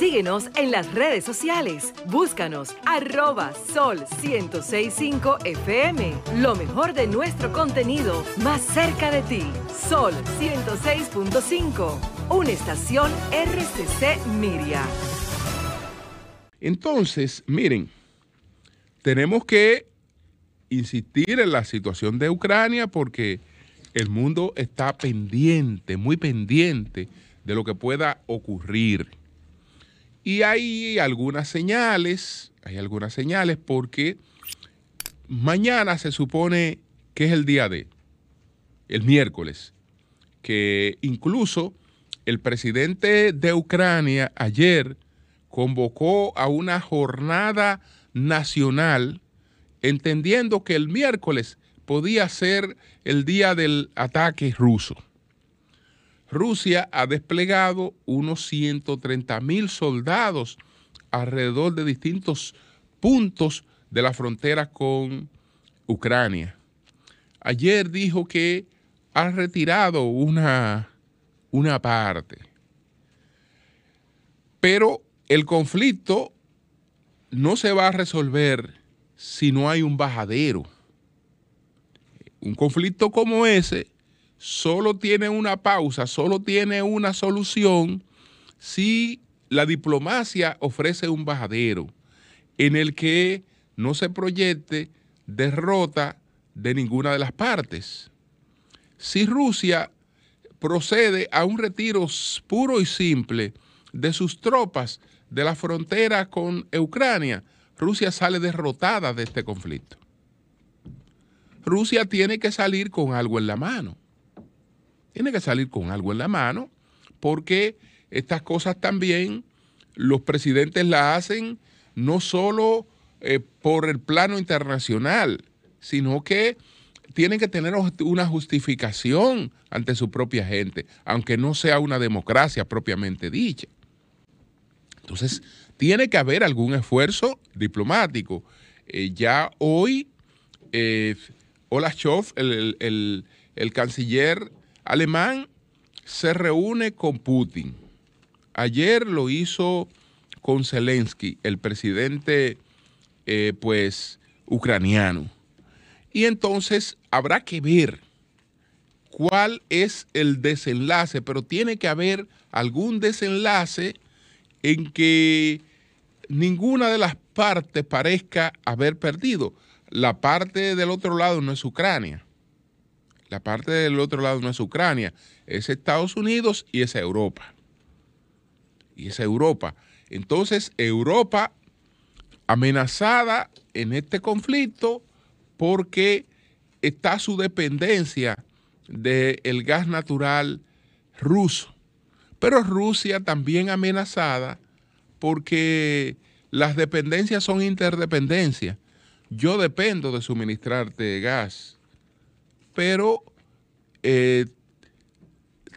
Síguenos en las redes sociales. Búscanos arroba sol 1065 FM. Lo mejor de nuestro contenido más cerca de ti. Sol 106.5. Una estación RCC Miria. Entonces, miren, tenemos que insistir en la situación de Ucrania porque el mundo está pendiente, muy pendiente de lo que pueda ocurrir. Y hay algunas señales, hay algunas señales porque mañana se supone que es el día de, el miércoles, que incluso el presidente de Ucrania ayer convocó a una jornada nacional entendiendo que el miércoles podía ser el día del ataque ruso. Rusia ha desplegado unos 130 mil soldados alrededor de distintos puntos de la frontera con Ucrania. Ayer dijo que ha retirado una, una parte, pero el conflicto no se va a resolver si no hay un bajadero. Un conflicto como ese solo tiene una pausa, solo tiene una solución si la diplomacia ofrece un bajadero en el que no se proyecte derrota de ninguna de las partes. Si Rusia procede a un retiro puro y simple de sus tropas de la frontera con Ucrania, Rusia sale derrotada de este conflicto. Rusia tiene que salir con algo en la mano tiene que salir con algo en la mano, porque estas cosas también los presidentes las hacen no solo eh, por el plano internacional, sino que tienen que tener una justificación ante su propia gente, aunque no sea una democracia propiamente dicha. Entonces, tiene que haber algún esfuerzo diplomático. Eh, ya hoy, eh, Olaf el, el, el canciller Alemán se reúne con Putin. Ayer lo hizo con Zelensky, el presidente eh, pues ucraniano. Y entonces habrá que ver cuál es el desenlace, pero tiene que haber algún desenlace en que ninguna de las partes parezca haber perdido. La parte del otro lado no es Ucrania. La parte del otro lado no es Ucrania, es Estados Unidos y es Europa. Y es Europa. Entonces, Europa amenazada en este conflicto porque está su dependencia del gas natural ruso. Pero Rusia también amenazada porque las dependencias son interdependencias. Yo dependo de suministrarte gas pero eh,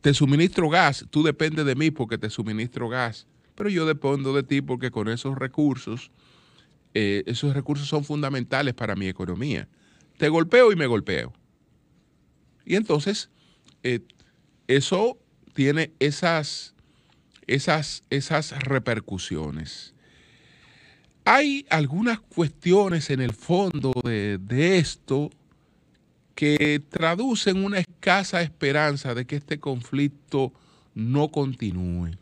te suministro gas, tú dependes de mí porque te suministro gas, pero yo dependo de ti porque con esos recursos, eh, esos recursos son fundamentales para mi economía. Te golpeo y me golpeo. Y entonces, eh, eso tiene esas, esas, esas repercusiones. Hay algunas cuestiones en el fondo de, de esto que traducen una escasa esperanza de que este conflicto no continúe.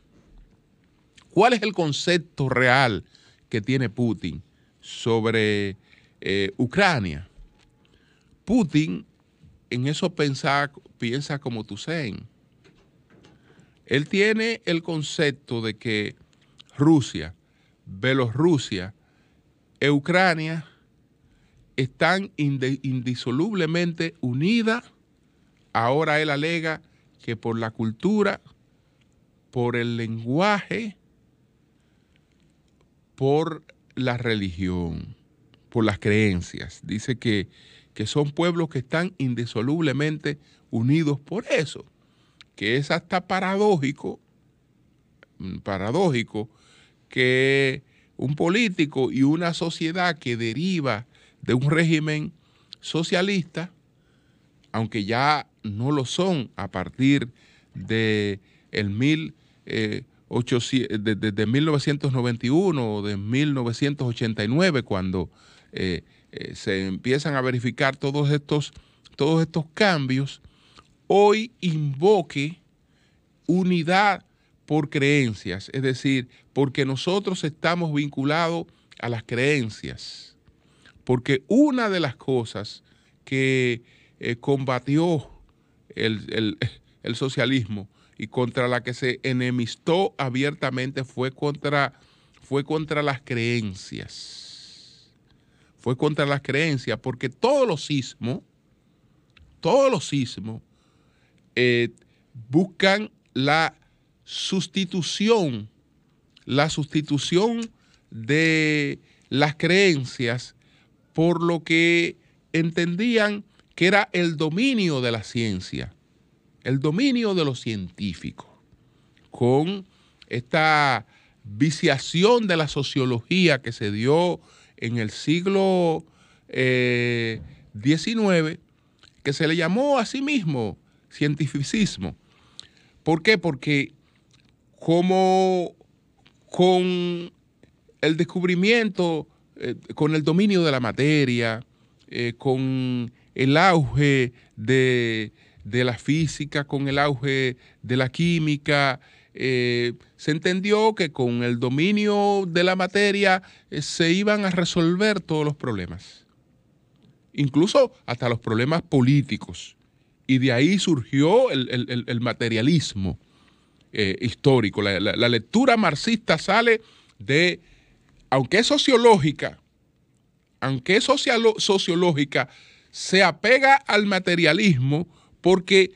¿Cuál es el concepto real que tiene Putin sobre eh, Ucrania? Putin en eso piensa como Tusen. Él tiene el concepto de que Rusia, Belorrusia, Ucrania están indisolublemente unidas. Ahora él alega que por la cultura, por el lenguaje, por la religión, por las creencias. Dice que, son pueblos que están indisolublemente unidos por eso, que es hasta paradójico, mm, paradójico, que un político y una sociedad que deriva de un régimen socialista, aunque ya no lo son a partir de, el 1991 eh, o de 1989, cuando eh, eh, se empiezan a verificar todos estos, todos estos cambios, hoy invoque unidad por creencias, es decir, porque nosotros estamos vinculados a las creencias porque una de las cosas que eh, combatió el, socialismo y contra la que se enemistó abiertamente fue contra, fue contra las creencias. Fue contra las creencias, porque todos los sismos, todos los sismos eh, buscan la sustitución, la sustitución de las creencias por lo que entendían que era el dominio de la ciencia, el dominio de los científicos, con esta viciación de la sociología que se dio en el siglo XIX, eh, que se le llamó a sí mismo cientificismo. ¿Por qué? Porque como con el descubrimiento eh, con el dominio de la materia, eh, con el auge de, la física, con el auge de la química, eh, se entendió que con el dominio de la materia se iban a resolver todos los problemas, incluso hasta los problemas políticos. Y de ahí surgió el, materialismo histórico. la lectura marxista sale de aunque es sociológica, aunque es sociológica, se apega al materialismo porque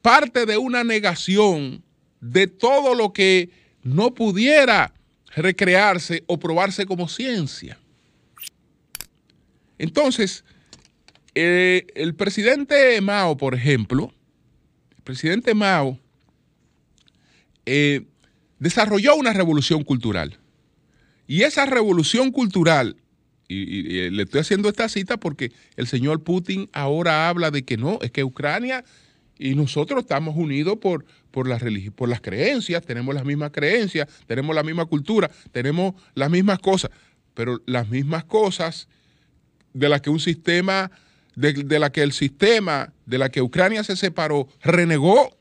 parte de una negación de todo lo que no pudiera recrearse o probarse como ciencia. Entonces, eh, el presidente Mao, por ejemplo, el presidente Mao eh, desarrolló una revolución cultural y esa revolución cultural, y, eh, le estoy haciendo esta cita porque el señor Putin ahora habla de que no, es que Ucrania y nosotros estamos unidos por, por, las, por las creencias, tenemos las mismas creencias, tenemos la misma cultura, tenemos las mismas cosas, pero las mismas cosas de las que un sistema, de, de la que el sistema, de la que Ucrania se separó, renegó,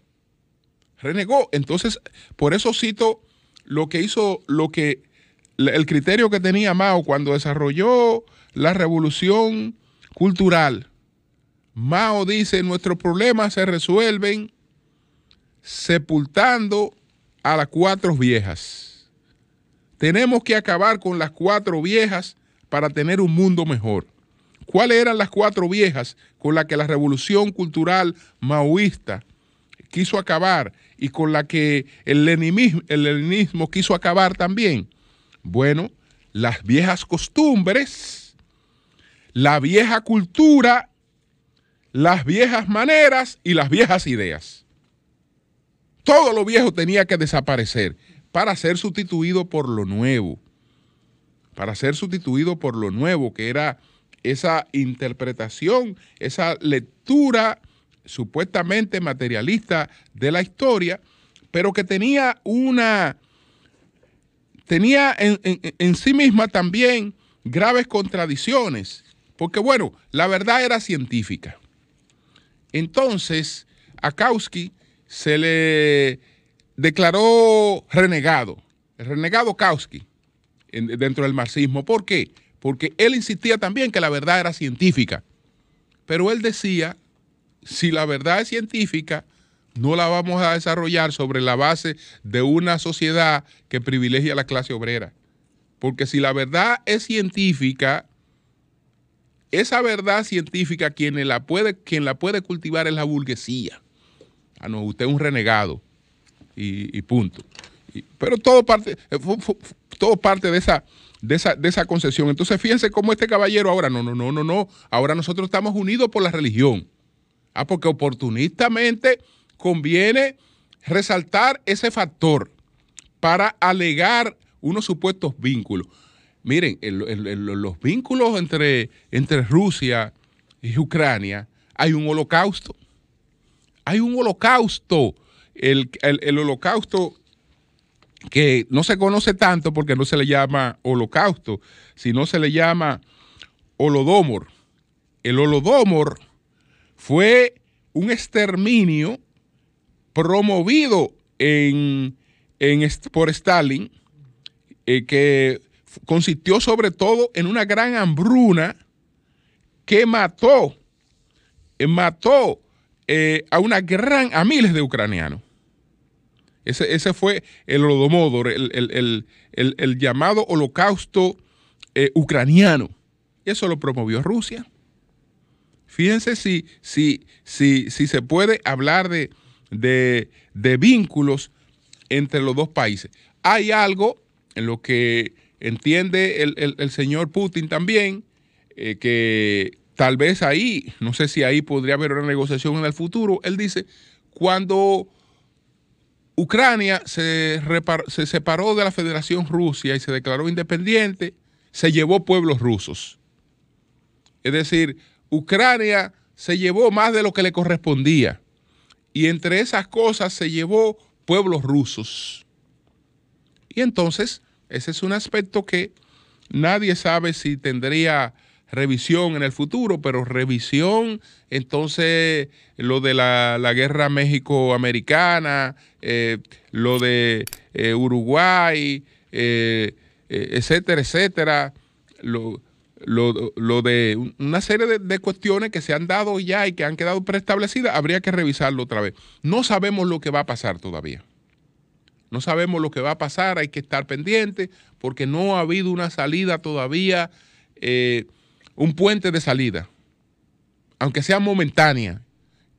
renegó. Entonces, por eso cito lo que hizo, lo que el criterio que tenía Mao cuando desarrolló la revolución cultural. Mao dice, nuestros problemas se resuelven sepultando a las cuatro viejas. Tenemos que acabar con las cuatro viejas para tener un mundo mejor. ¿Cuáles eran las cuatro viejas con las que la revolución cultural maoísta quiso acabar y con la que el leninismo quiso acabar también? Bueno, las viejas costumbres, la vieja cultura, las viejas maneras y las viejas ideas. Todo lo viejo tenía que desaparecer para ser sustituido por lo nuevo, para ser sustituido por lo nuevo, que era esa interpretación, esa lectura supuestamente materialista de la historia, pero que tenía una tenía en, sí misma también graves contradicciones, porque bueno, la verdad era científica. Entonces, a Kautsky se le declaró renegado, renegado Kautsky, dentro del marxismo. ¿Por qué? Porque él insistía también que la verdad era científica. Pero él decía, si la verdad es científica, no la vamos a desarrollar sobre la base de una sociedad que privilegia a la clase obrera. Porque si la verdad es científica, esa verdad científica quien la puede, quien la puede cultivar es la burguesía. Ah, no, usted es un renegado y, punto. pero todo parte, eh, todo parte de esa, de esa, de esa concesión. Entonces fíjense cómo este caballero ahora, no, no, no, no, no, ahora nosotros estamos unidos por la religión. Ah, porque oportunistamente conviene resaltar ese factor para alegar unos supuestos vínculos. Miren, los vínculos entre, entre Rusia y Ucrania, hay un holocausto. Hay un holocausto. El, el holocausto que no se conoce tanto porque no se le llama holocausto, sino se le llama holodomor. El holodomor fue un exterminio promovido en, por Stalin, eh, que consistió sobre todo en una gran hambruna que mató, eh, mató eh, a una gran, a miles de ucranianos. Ese, fue el Lodomodor, el, llamado holocausto ucraniano. Eso lo promovió Rusia. Fíjense si se puede hablar de, de, vínculos entre los dos países. Hay algo en lo que entiende el, señor Putin también, eh, que tal vez ahí, no sé si ahí podría haber una negociación en el futuro, él dice, cuando Ucrania se, se separó de la Federación Rusia y se declaró independiente, se llevó pueblos rusos. Es decir, Ucrania se llevó más de lo que le correspondía. Y entre esas cosas se llevó pueblos rusos. Y entonces, ese es un aspecto que nadie sabe si tendría revisión en el futuro, pero revisión, entonces lo de la, guerra México-Americana, eh, lo de eh, Uruguay, eh, etcétera, etcétera, lo, lo, de una serie de, cuestiones que se han dado ya y que han quedado preestablecidas, habría que revisarlo otra vez. No sabemos lo que va a pasar todavía. No sabemos lo que va a pasar, hay que estar pendiente porque no ha habido una salida todavía, eh, un puente de salida, aunque sea momentánea,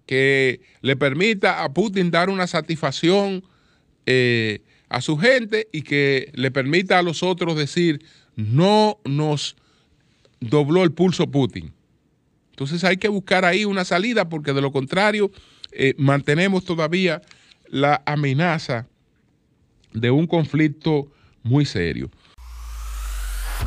que le permita a Putin dar una satisfacción eh, a su gente y que le permita a los otros decir, no nos dobló el pulso Putin. Entonces hay que buscar ahí una salida porque de lo contrario eh, mantenemos todavía la amenaza de un conflicto muy serio.